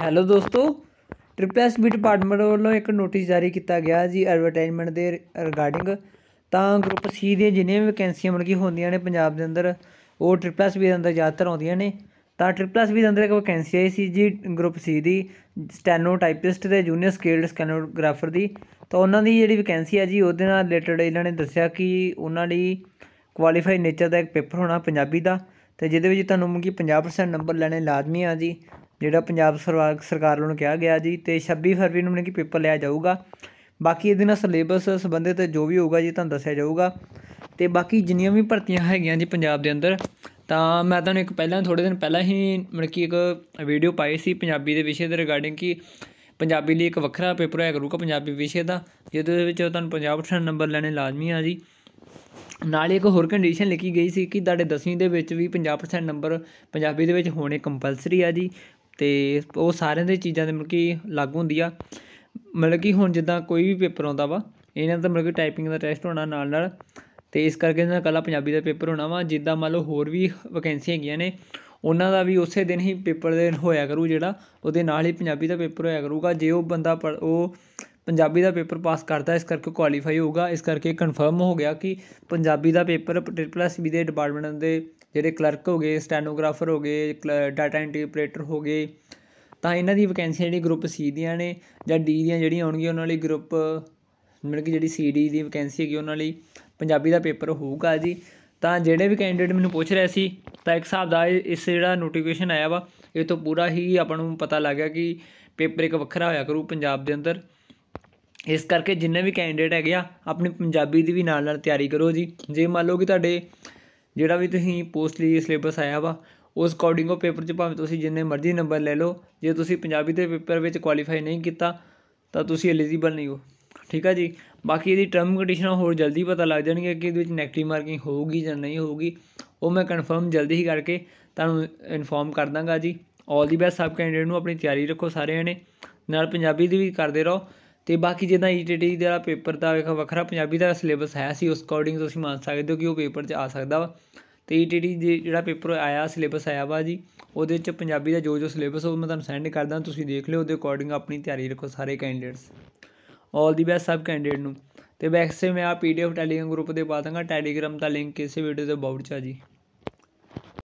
hello ਦੋਸਤੋ triple S B department ਵੱਲੋਂ ਇੱਕ ਨੋਟਿਸ ਜਾਰੀ ਕੀਤਾ ਗਿਆ ਜੀ ਐਡਵਰਟਾਈਜ਼ਮੈਂਟ ਦੇ ਰਿਗਾਰਡਿੰਗ ਤਾਂ ਗਰੁੱਪ ਸੀ ਦੀਆਂ ਜਿੰਨੀਆਂ ਵੀ ਵੈਕੈਂਸੀਆਂ ਮਿਲ ਗਈਆਂ ਹੁੰਦੀਆਂ ਨੇ ਪੰਜਾਬ ਦੇ ਅੰਦਰ ਉਹ ਟ੍ਰਿਪਲ ਐਸ ਬੀ ਦੇ ਅੰਦਰ ਜ਼ਿਆਦਾਤਰ ਆਉਂਦੀਆਂ ਨੇ ਤਾਂ ਟ੍ਰਿਪਲ ਐਸ ਬੀ ਦੇ ਅੰਦਰ ਇੱਕ ਵੈਕੈਂਸੀ ਆਈ ਸੀ ਜੀ ਗਰੁੱਪ ਸੀ ਦੀ ਸਟੈਨੋ ਟਾਈਪਿਸਟ ਤੇ ਜੂਨੀਅਰ ਸਕੇਲਡ ਸਕੈਨੋਗ੍ਰਾਫਰ ਦੀ ਤਾਂ ਉਹਨਾਂ ਦੀ ਜਿਹੜੀ ਵੈਕੈਂਸੀ ਹੈ ਜੀ ਉਹਦੇ ਨਾਲ ਰਿਲੇਟਡ ਇਹਨਾਂ ਨੇ ਦੱਸਿਆ ਕਿ ਉਹਨਾਂ ਲਈ ਕੁਆਲੀਫਾਈ ਨੇਚਰ ਦਾ ਇੱਕ ਪੇਪਰ ਹੋਣਾ ਪੰਜਾਬੀ ਦਾ ਤੇ ਜਿਹਦੇ ਵਿੱਚ ਤੁਹਾਨੂੰ ਮੰਗੀ 50% ਨੰਬਰ ਲੈਣੇ ਲਾਜ਼ਮੀ ਆ ਜੀ ਜਿਹੜਾ ਪੰਜਾਬ ਸਰਕਾਰ ਸਰਕਾਰ ਵੱਲੋਂ ਕਿਹਾ ਗਿਆ ਜੀ ਤੇ 26 ਫਰਵਰੀ ਨੂੰ ਮਨੇ ਕਿ ਪੇਪਰ ਲਿਆ ਜਾਊਗਾ ਬਾਕੀ ਇਹਦੇ ਨਾਲ ਸਿਲੇਬਸ ਸੰਬੰਧਿਤ ਜੋ ਵੀ ਹੋਊਗਾ ਜੀ ਤੁਹਾਨੂੰ ਦੱਸਿਆ ਜਾਊਗਾ ਤੇ ਬਾਕੀ ਜਿੰਨੀਆਂ ਵੀ ਭਰਤੀਆਂ ਹੈਗੀਆਂ ਜੀ ਪੰਜਾਬ ਦੇ ਅੰਦਰ ਤਾਂ ਮੈਂ ਤੁਹਾਨੂੰ ਇੱਕ ਪਹਿਲਾਂ ਥੋੜੇ ਦਿਨ ਪਹਿਲਾਂ ਹੀ ਮਨੇ ਕਿ ਇੱਕ ਵੀਡੀਓ ਪਾਈ ਸੀ ਪੰਜਾਬੀ ਦੇ ਵਿਸ਼ੇ ਦੇ ਰਿਗਾਰਡਿੰਗ ਕਿ ਪੰਜਾਬੀ ਲਈ ਇੱਕ ਵੱਖਰਾ ਪੇਪਰ ਹੋਇਆ ਕਰੂਗਾ ਪੰਜਾਬੀ ਵਿਸ਼ੇ ਦਾ ਜਿਹਦੇ ਵਿੱਚ ਤੁਹਾਨੂੰ ਪੰਜਾਬ 50% ਨੰਬਰ ਲੈਣੇ ਲਾਜ਼ਮੀ ਆ ਜੀ ਨਾਲ ਇੱਕ ਹੋਰ ਕੰਡੀਸ਼ਨ ਲਿਖੀ ਗਈ ਸੀ ਕਿ ਤੁਹਾਡੇ 10ਵੀਂ ਦੇ ਵਿੱਚ ਵੀ 50% ਨੰਬਰ ਪੰਜਾਬੀ ਦੇ ਵਿੱਚ ਹੋਣੇ ਕੰਪਲਸਰੀ ਆ ਜੀ ਤੇ ਉਹ ਸਾਰਿਆਂ ਦੇ ਚੀਜ਼ਾਂ ਦੇ ਮਤਲਬ ਕਿ ਲਾਗੂ ਹੁੰਦੀ ਆ ਮਤਲਬ ਕਿ ਹੁਣ ਜਿੱਦਾਂ ਕੋਈ ਵੀ ਪੇਪਰ ਆਉਂਦਾ ਵਾ ਇਹਨਾਂ ਦਾ ਮਤਲਬ ਕਿ ਟਾਈਪਿੰਗ ਦਾ ਟੈਸਟ ਹੋਣਾ ਨਾਲ ਨਾਲ ਤੇ ਇਸ ਕਰਕੇ ਇਹਨਾਂ ਦਾ ਕੱਲਾ ਪੰਜਾਬੀ ਦਾ ਪੇਪਰ ਹੋਣਾ ਵਾ ਜਿੱਦਾਂ ਮੰਨ ਲਓ ਹੋਰ ਵੀ ਵੈਕੈਂਸੀ ਹੈਗੀਆਂ ਨੇ ਉਹਨਾਂ ਦਾ ਵੀ ਉਸੇ ਦਿਨ ਹੀ ਪੇਪਰ ਦੇ ਹੋਇਆ ਕਰੂ ਜਿਹੜਾ ਉਹਦੇ ਨਾਲ ਹੀ ਪੰਜਾਬੀ ਦਾ ਪੇਪਰ ਹੋਇਆ ਕਰੂਗਾ ਜੇ ਉਹ ਬੰਦਾ ਉਹ ਪੰਜਾਬੀ ਦਾ ਪੇਪਰ ਪਾਸ ਕਰਦਾ ਇਸ ਕਰਕੇ ਕੁਆਲੀਫਾਈ ਹੋਊਗਾ ਇਸ ਕਰਕੇ ਕਨਫਰਮ ਹੋ ਗਿਆ ਕਿ ਪੰਜਾਬੀ ਦਾ ਪੇਪਰ ਪਲੱਸ ਬੀ ਦੇ ਡਿਪਾਰਟਮੈਂਟ ਦੇ ਜਿਹੜੇ ਕਲਰਕ ਹੋ ਗਏ ਸਟੈਨੋਗ੍ਰਾਫਰ ਹੋ ਗਏ ਡਾਟਾ ਇੰਟਰਪ੍ਰੀਟਰ ਹੋ ਗਏ ਤਾਂ ਇਹਨਾਂ ਦੀ ਵੈਕੈਂਸੀ ਜਿਹੜੀ ਗਰੁੱਪ ਸੀ ਦੀਆਂ ਨੇ ਜਾਂ ਡੀ ਦੀਆਂ ਜਿਹੜੀਆਂ ਆਉਣਗੀਆਂ ਉਹਨਾਂ ਲਈ ਗਰੁੱਪ ਮਿਲ ਕੇ ਜਿਹੜੀ ਸੀ ਡੀ ਦੀ ਵੈਕੈਂਸੀ ਹੈਗੀ ਉਹਨਾਂ ਲਈ ਪੰਜਾਬੀ ਦਾ ਪੇਪਰ ਹੋਊਗਾ ਜੀ ਤਾਂ ਜਿਹੜੇ ਵੀ ਕੈਂਡੀਡੇਟ ਮੈਨੂੰ ਪੁੱਛ ਰਿਹਾ ਸੀ ਤਾਂ ਇੱਕ ਹਿਸਾਬ ਦਾ ਇਸ ਜਿਹੜਾ ਨੋਟੀਫਿਕੇਸ਼ਨ ਆਇਆ ਵਾ ਇਹ ਤੋਂ ਪੂਰਾ ਹੀ ਆਪਾਂ ਨੂੰ ਪਤਾ ਲੱਗਿਆ ਕਿ ਪੇਪਰ ਇੱਕ ਵੱਖਰਾ ਹੋਇਆ ਕਰੂ ਪੰਜਾਬ ਦੇ ਅੰਦਰ ਇਸ ਕਰਕੇ ਜਿੰਨੇ ਵੀ ਕੈਂਡੀਡੇਟ ਹੈਗੇ ਆ ਆਪਣੀ ਪੰਜਾਬੀ ਦੀ ਵੀ ਨਾਲ ਨਾਲ ਤਿਆਰੀ ਕਰੋ ਜੀ ਜੇ ਮੰਨ ਲਓ ਕਿ ਤੁਹਾਡੇ ਜਿਹੜਾ ਵੀ ਤੁਸੀਂ ਪੋਸਟ ਲਈ ਸਿਲੇਬਸ ਆਇਆ ਵਾ ਉਸ ਅਕੋਰਡਿੰਗ ਉਹ ਪੇਪਰ 'ਚ ਭਾਵੇਂ ਤੁਸੀਂ ਜਿੰਨੇ ਮਰਜ਼ੀ ਨੰਬਰ ਲੈ ਲਓ ਜੇ ਤੁਸੀਂ ਪੰਜਾਬੀ ਦੇ ਪੇਪਰ ਵਿੱਚ ਕੁਆਲੀਫਾਈ ਨਹੀਂ ਕੀਤਾ ਤਾਂ ਤੁਸੀਂ ਐਲੀਜੀਬਲ ਨਹੀਂ ਹੋ ਠੀਕ ਆ ਜੀ ਬਾਕੀ ਇਹਦੀ ਟਰਮ ਕੰਡੀਸ਼ਨਾਂ ਹੋਰ ਜਲਦੀ ਪਤਾ ਲੱਗ ਜਾਣਗੀਆਂ ਕਿ ਇਹਦੇ ਵਿੱਚ ਨੈਗੇਟਿਵ ਮਾਰਕਿੰਗ ਹੋਊਗੀ ਜਾਂ ਨਹੀਂ ਹੋਊਗੀ ਉਹ ਮੈਂ ਕਨਫਰਮ ਜਲਦੀ ਹੀ ਕਰਕੇ ਤੁਹਾਨੂੰ ਇਨਫੋਰਮ ਕਰ ਦਾਂਗਾ ਜੀ ਆਲ ਦੀ ਬੈਸਟ ਸਭ ਕੈਂਡੀਡੇਟ ਨੂੰ ਆਪਣੀ ਤਿਆਰੀ ਰੱਖੋ ਸਾਰਿਆਂ ਨੇ ਨਾਲ ਪੰਜਾਬੀ ਦੀ ਵੀ ਕਰਦੇ ਰਹੋ ਤੇ ਬਾਕੀ ਜਿੱਦਾਂ ਈਟੀਟੀ ਦਾ ਪੇਪਰ ਦਾ ਵੇਖੋ ਵੱਖਰਾ ਪੰਜਾਬੀ ਦਾ ਸਿਲੇਬਸ ਹੈ ਸੀ ਉਸ ਅਕੋਰਡਿੰਗ ਤੁਸੀਂ ਮੰਨ ਸਕਦੇ ਹੋ ਕਿ ਉਹ ਪੇਪਰ 'ਚ ਆ ਸਕਦਾ ਵਾ ਤੇ ਈਟੀਟੀ ਜਿਹੜਾ ਪੇਪਰ ਆਇਆ ਸਿਲੇਬਸ ਆਇਆ ਵਾ ਜੀ ਉਹਦੇ ਵਿੱਚ ਪੰਜਾਬੀ ਦਾ ਜੋ ਜੋ ਸਿਲੇਬਸ ਉਹ ਮੈਂ ਤੁਹਾਨੂੰ ਸੈਂਡ ਕਰਦਾ ਤੁਸੀਂ ਦੇਖ ਲਿਓ ਉਹਦੇ ਅਕੋਰਡਿੰਗ ਆਪਣੀ ਤਿਆਰੀ ਰੱਖੋ ਸਾਰੇ ਕੈਂਡੀਡੇਟਸ ਆਲ ਦੀ ਬੈਸਟ ਸਭ ਕੈਂਡੀਡੇਟ ਨੂੰ ਤੇ ਵੈਸੇ ਮੈਂ ਆ ਪੀਡੀਐਫ ਟੈਲੀਗ੍ਰਾਮ ਗਰੁੱਪ ਦੇ ਪਾ ਦਾਂਗਾ ਟੈਲੀਗ੍ਰਾਮ ਦਾ ਲਿੰਕ ਇਸੇ ਵੀਡੀਓ ਦੇ ਅਬਾਊਟ ਚ ਆ ਜੀ